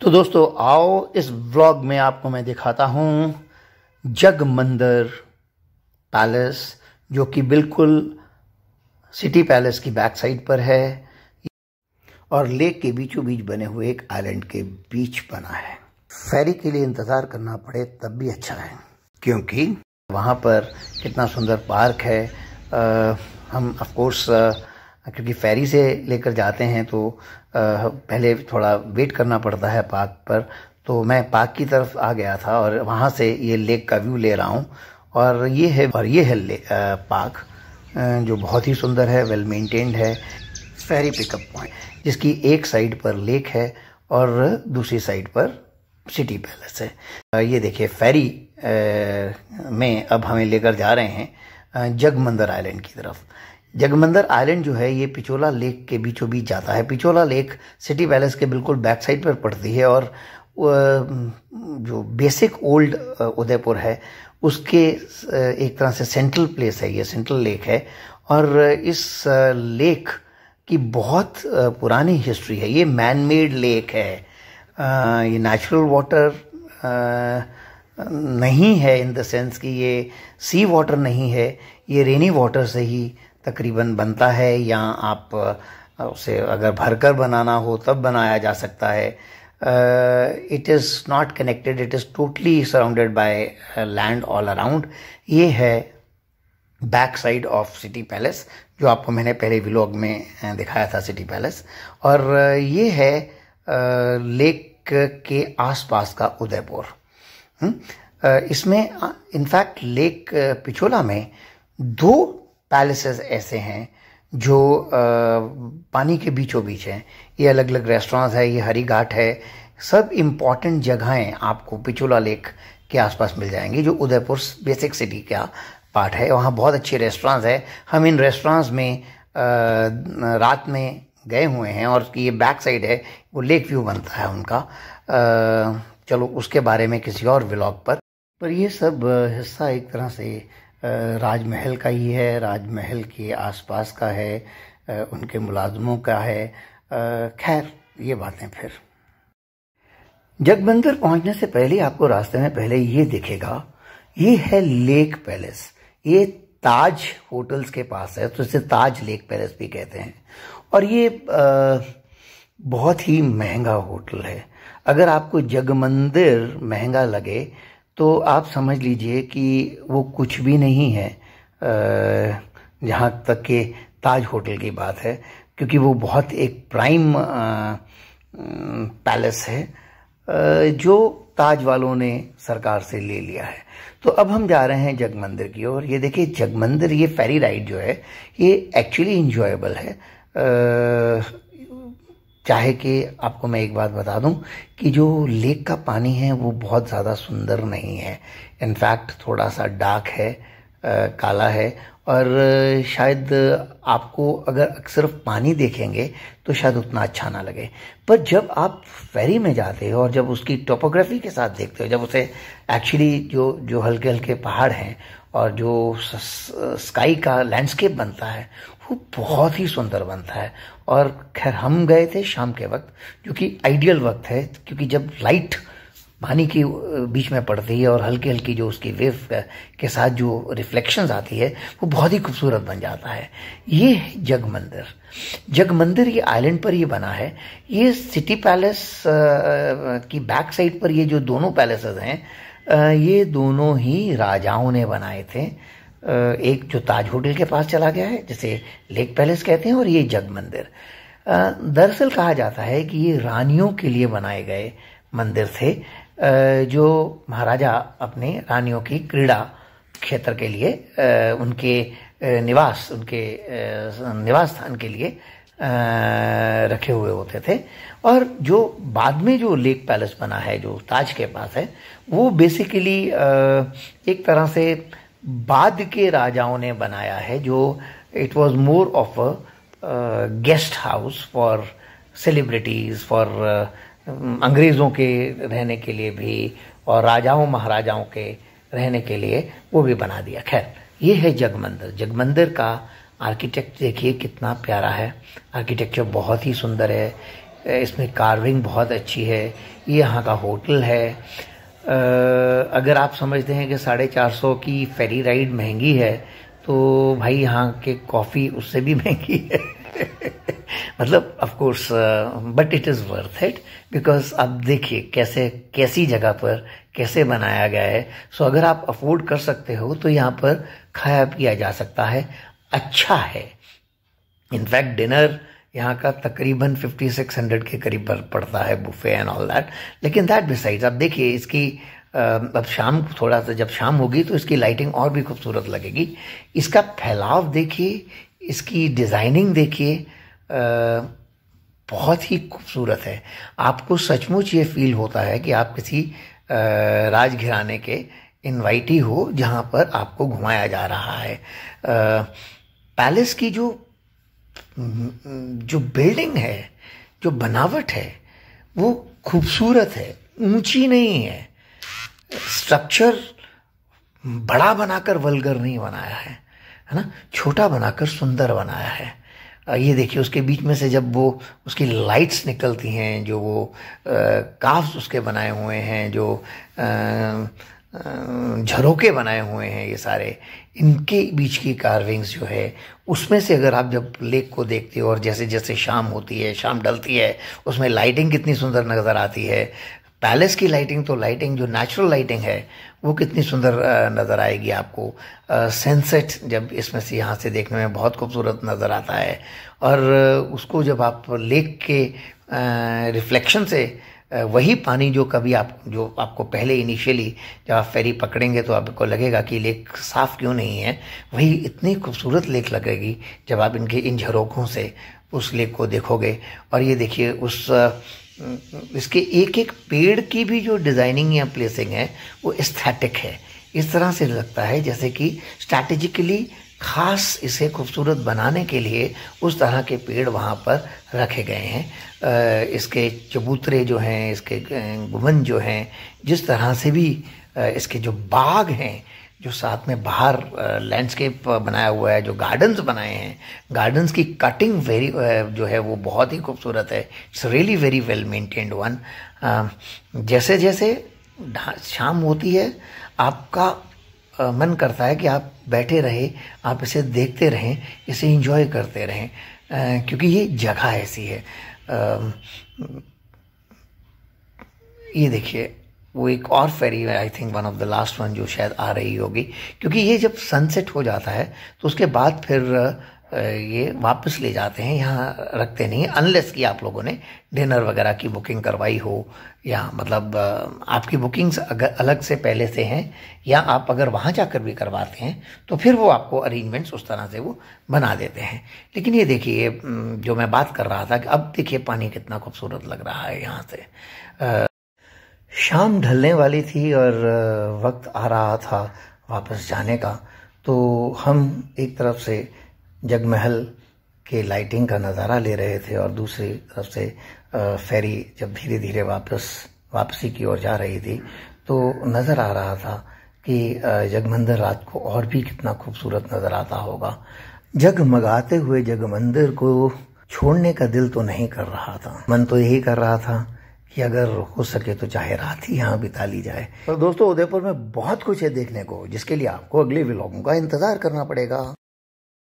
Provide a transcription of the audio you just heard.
तो दोस्तों आओ इस ब्लॉग में आपको मैं दिखाता हूं जग मंदिर पैलेस जो कि बिल्कुल सिटी पैलेस की बैक साइड पर है और लेक के बीचों बीच बने हुए एक आइलैंड के बीच बना है फेरी के लिए इंतज़ार करना पड़े तब भी अच्छा है क्योंकि वहां पर कितना सुंदर पार्क है आ, हम ऑफ कोर्स क्योंकि फेरी से लेकर जाते हैं तो पहले थोड़ा वेट करना पड़ता है पार्क पर तो मैं पार्क की तरफ आ गया था और वहाँ से ये लेक का व्यू ले रहा हूँ और ये है और ये है ले, पार्क जो बहुत ही सुंदर है वेल मेंटेन्ड है फेरी पिकअप पॉइंट जिसकी एक साइड पर लेक है और दूसरी साइड पर सिटी पैलेस है ये देखिए फेरी में अब हमें लेकर जा रहे हैं जगमंदर आइलैंड की तरफ जगमंदर आइलैंड जो है ये पिचोला लेक के बीचों बीच जाता है पिचोला लेक सिटी पैलेस के बिल्कुल बैक साइड पर पड़ती है और जो बेसिक ओल्ड उदयपुर है उसके एक तरह से सेंट्रल प्लेस है ये सेंट्रल लेक है और इस लेक की बहुत पुरानी हिस्ट्री है ये मैन मेड लेक है ये नेचुरल वाटर नहीं है इन द सेंस कि ये सी वाटर नहीं है ये रेनी वाटर से ही तकरीबन बनता है या आप उसे अगर भरकर बनाना हो तब बनाया जा सकता है it is not connected it is totally surrounded by land all around ये है back side of city palace जो आपको मैंने पहले व्लॉग में दिखाया था सिटी पैलेस और ये है लेक के आसपास का उदयपुर हम्म, इसमें इनफैक्ट लेक पिछोला में दो पैलेसेस ऐसे हैं जो पानी के बीचों बीच हैं ये अलग अलग रेस्टोरेंट्स है ये हरी घाट है सब इम्पॉर्टेंट जगहें आपको पिचोला लेक के आसपास मिल जाएंगी जो उदयपुर बेसिक सिटी का पार्ट है वहाँ बहुत अच्छे रेस्टोरेंट्स है हम इन रेस्टोरेंट्स में रात में गए हुए हैं और ये बैक साइड है वो लेक व्यू बनता है उनका आ, चलो उसके बारे में किसी और ब्लॉग पर पर ये सब हिस्सा एक तरह से राजमहल का ही है राजमहल के आसपास का है उनके मुलाजमों का है खैर ये बातें फिर जगबंदर पहुंचने से पहले आपको रास्ते में पहले ये दिखेगा ये है लेक पैलेस ये ताज होटल्स के पास है तो इसे ताज लेक पैलेस भी कहते हैं और ये बहुत ही महंगा होटल है अगर आपको जगमंदिर महंगा लगे तो आप समझ लीजिए कि वो कुछ भी नहीं है जहाँ तक के ताज होटल की बात है क्योंकि वो बहुत एक प्राइम पैलेस है जो ताज वालों ने सरकार से ले लिया है तो अब हम जा रहे हैं जगमंदिर की ओर ये देखिए जग मंदिर ये फेरी राइड जो है ये एक्चुअली इंजॉयबल है चाहे कि आपको मैं एक बात बता दूं कि जो लेक का पानी है वो बहुत ज़्यादा सुंदर नहीं है इनफैक्ट थोड़ा सा डार्क है आ, काला है और शायद आपको अगर सिर्फ पानी देखेंगे तो शायद उतना अच्छा ना लगे पर जब आप फेरी में जाते हो और जब उसकी टोपोग्राफी के साथ देखते हो जब उसे एक्चुअली जो जो हल्के हल्के पहाड़ हैं और जो स्काई का लैंडस्केप बनता है वो बहुत ही सुंदर बनता है और खैर हम गए थे शाम के वक्त जो कि आइडियल वक्त है क्योंकि जब लाइट पानी के बीच में पड़ती है और हल्की हल्की जो उसकी वेव के साथ जो रिफ्लेक्शंस आती है वो बहुत ही खूबसूरत बन जाता है ये है जग मंदिर जग मंदिर ये आइलैंड पर ही बना है ये सिटी पैलेस की बैक साइड पर ये जो दोनों पैलेसेस हैं ये दोनों ही राजाओं ने बनाए थे एक जो ताज होटल के पास चला गया है जिसे लेक पैलेस कहते हैं और ये जग मंदिर दरअसल कहा जाता है कि ये रानियों के लिए बनाए गए मंदिर थे जो महाराजा अपने रानियों की क्रीड़ा क्षेत्र के लिए उनके निवास उनके निवास स्थान के लिए रखे हुए होते थे और जो बाद में जो लेक पैलेस बना है जो ताज के पास है वो बेसिकली एक तरह से बाद के राजाओं ने बनाया है जो it was more of a guest house for celebrities for अंग्रेज़ों के रहने के लिए भी और राजाओं महाराजाओं के रहने के लिए वो भी बना दिया खैर ये है जगमंदिर जगमंदिर का आर्किटेक्ट देखिए कितना प्यारा है आर्किटेक्चर बहुत ही सुंदर है इसमें कार्विंग बहुत अच्छी है ये यहाँ का होटल है अगर आप समझते हैं कि साढ़े चार सौ की फेरी राइड महंगी है तो भाई यहाँ के कॉफ़ी उससे भी महंगी है मतलब of course but it is worth it because आप देखिए कैसे कैसी जगह पर कैसे बनाया गया है सो so, अगर आप अफोर्ड कर सकते हो तो यहाँ पर खाया पिया जा सकता है अच्छा है इनफैक्ट डिनर यहाँ का तकरीबन 5600 के करीब पड़ता है बुफे एंड ऑल दैट लेकिन दैट बिसाइड्स आप देखिए इसकी अब शाम थोड़ा सा जब शाम होगी तो इसकी लाइटिंग और भी खूबसूरत लगेगी इसका फैलाव देखिए इसकी डिज़ाइनिंग देखिए बहुत ही खूबसूरत है आपको सचमुच ये फील होता है कि आप किसी राजघराने के इनवाइटी हो जहाँ पर आपको घुमाया जा रहा है पैलेस की जो जो बिल्डिंग है जो बनावट है वो खूबसूरत है ऊंची नहीं है स्ट्रक्चर बड़ा बनाकर वलगर नहीं बनाया है है ना छोटा बनाकर सुंदर बनाया है ये देखिए उसके बीच में से जब वो उसकी लाइट्स निकलती हैं जो वो काफ्स उसके बनाए हुए हैं जो आ, झरोके बनाए हुए हैं ये सारे इनके बीच की कार्विंग्स जो है उसमें से अगर आप जब लेक को देखते हो और जैसे जैसे शाम होती है शाम डलती है उसमें लाइटिंग कितनी सुंदर नज़र आती है पैलेस की लाइटिंग तो लाइटिंग जो नेचुरल लाइटिंग है वो कितनी सुंदर नज़र आएगी आपको सनसेट जब इसमें से यहाँ से देखने में बहुत खूबसूरत नज़र आता है और उसको जब आप लेक के रिफ्लेक्शन से वही पानी जो कभी आप जो आपको पहले इनिशियली जब आप फेरी पकड़ेंगे तो आपको लगेगा कि लेक साफ़ क्यों नहीं है वही इतनी खूबसूरत लेक लगेगी जब आप इनके इन झरोखों से उस लेक को देखोगे और ये देखिए उस इसके एक एक पेड़ की भी जो डिज़ाइनिंग या प्लेसिंग है वो स्थैटिक है इस तरह से लगता है जैसे कि स्ट्रैटेजिकली ख़ास इसे खूबसूरत बनाने के लिए उस तरह के पेड़ वहाँ पर रखे गए हैं इसके चबूतरे जो हैं इसके गुमन जो हैं जिस तरह से भी इसके जो बाग हैं जो साथ में बाहर लैंडस्केप बनाया हुआ है जो गार्डन्स बनाए हैं गार्डन्स की कटिंग वेरी जो है वो बहुत ही खूबसूरत है it's really very well maintained one जैसे जैसे शाम होती है आपका मन करता है कि आप बैठे रहे आप इसे देखते रहें इसे इंजॉय करते रहें क्योंकि ये जगह ऐसी है ये देखिए वो एक और ferry I think one of the last one जो शायद आ रही होगी क्योंकि ये जब सनसेट हो जाता है तो उसके बाद फिर ये वापस ले जाते हैं यहाँ रखते नहीं अनलेस कि आप लोगों ने डिनर वगैरह की बुकिंग करवाई हो या मतलब आपकी बुकिंग्स अगर अलग से पहले से हैं या आप अगर वहाँ जाकर भी करवाते हैं तो फिर वो आपको अरेंजमेंट्स उस तरह से वो बना देते हैं लेकिन ये देखिए जो मैं बात कर रहा था कि अब देखिए पानी कितना खूबसूरत लग रहा है यहाँ से शाम ढलने वाली थी और वक्त आ रहा था वापस जाने का तो हम एक तरफ से जगमहल के लाइटिंग का नज़ारा ले रहे थे और दूसरी तरफ से फेरी जब धीरे धीरे वापस वापसी की ओर जा रही थी तो नज़र आ रहा था कि जगमंदिर रात को और भी कितना खूबसूरत नज़र आता होगा जगमगाते हुए जगमंदिर को छोड़ने का दिल तो नहीं कर रहा था मन तो यही कर रहा था कि अगर हो सके तो चाहे रात ही यहाँ बिता ली जाए पर दोस्तों उदयपुर में बहुत कुछ है देखने को जिसके लिए आपको अगले व्लॉगों का इंतजार करना पड़ेगा